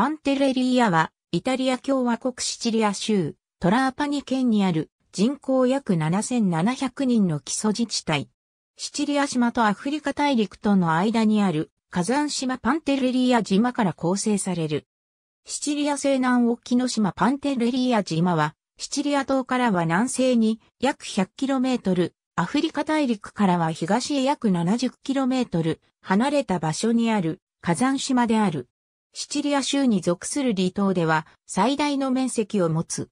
パンテレリーアは、イタリア共和国シチリア州、トラーパニ県にある人口約7700人の基礎自治体。シチリア島とアフリカ大陸との間にある火山島パンテレリア島から構成される。シチリア西南沖の島パンテレリア島は、シチリア島からは南西に約 100km、アフリカ大陸からは東へ約 70km 離れた場所にある火山島である。シチリア州に属する離島では最大の面積を持つ。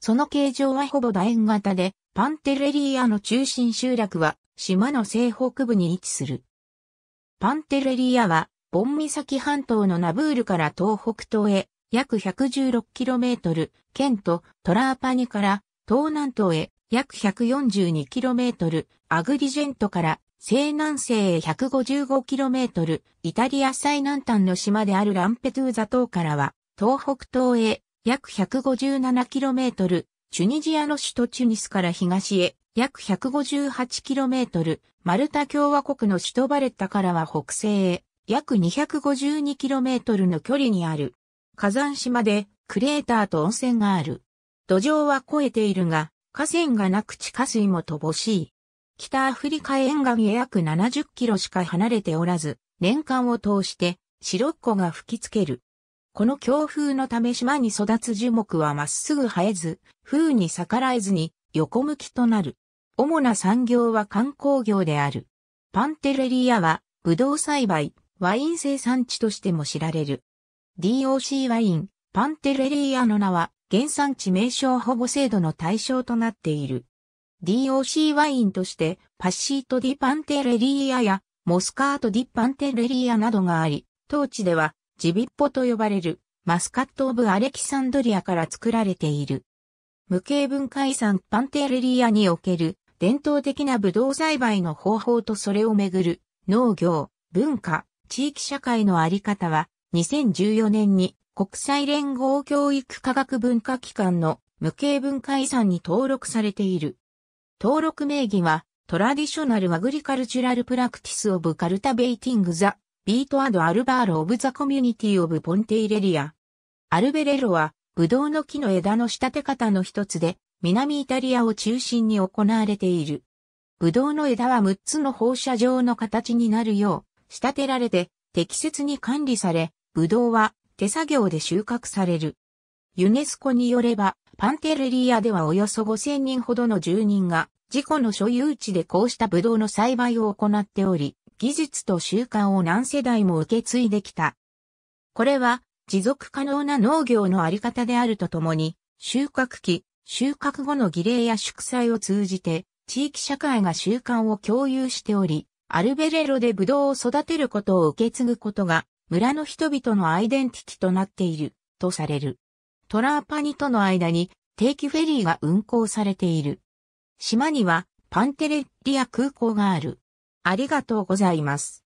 その形状はほぼ楕円型で、パンテレリアの中心集落は島の西北部に位置する。パンテレリアは、ボン岬半島のナブールから東北東へ約 116km、県とトラーパニから東南東へ約 142km、アグリジェントから西南西へ 155km、イタリア最南端の島であるランペトゥーザ島からは、東北東へ約 157km、チュニジアの首都チュニスから東へ約 158km、マルタ共和国の首都バレッタからは北西へ約 252km の距離にある火山島でクレーターと温泉がある。土壌は肥えているが、河川がなく地下水も乏しい。北アフリカ沿岸へ約70キロしか離れておらず、年間を通して白っ子が吹きつける。この強風のため島に育つ樹木はまっすぐ生えず、風に逆らえずに横向きとなる。主な産業は観光業である。パンテレリアは、ブドウ栽培、ワイン生産地としても知られる。DOC ワイン、パンテレリアの名は、原産地名称保護制度の対象となっている。DOC ワインとして、パッシート・ディ・パンテレリアや、モスカート・ディ・パンテレリアなどがあり、当地では、ジビッポと呼ばれる、マスカット・オブ・アレキサンドリアから作られている。無形文化遺産パンテレリアにおける、伝統的なブドウ栽培の方法とそれをめぐる、農業、文化、地域社会のあり方は、2014年に国際連合教育科学文化機関の無形文化遺産に登録されている。登録名義は、トラディショナル・アグリカルチュラル・プラクティス・オブ・カルタベイティング・ザ・ビート・アド・アルバーロ・オブ・ザ・コミュニティ・オブ・ポンテイレリア。アルベレロは、ブドウの木の枝の仕立て方の一つで、南イタリアを中心に行われている。ブドウの枝は6つの放射状の形になるよう、仕立てられて、適切に管理され、ブドウは手作業で収穫される。ユネスコによれば、パンテレリアではおよそ5000人ほどの住人が自己の所有地でこうしたブドウの栽培を行っており、技術と習慣を何世代も受け継いできた。これは持続可能な農業のあり方であるとともに、収穫期、収穫後の儀礼や祝祭を通じて、地域社会が習慣を共有しており、アルベレロでブドウを育てることを受け継ぐことが、村の人々のアイデンティティとなっている、とされる。トラーパニとの間に定期フェリーが運航されている。島にはパンテレッリア空港がある。ありがとうございます。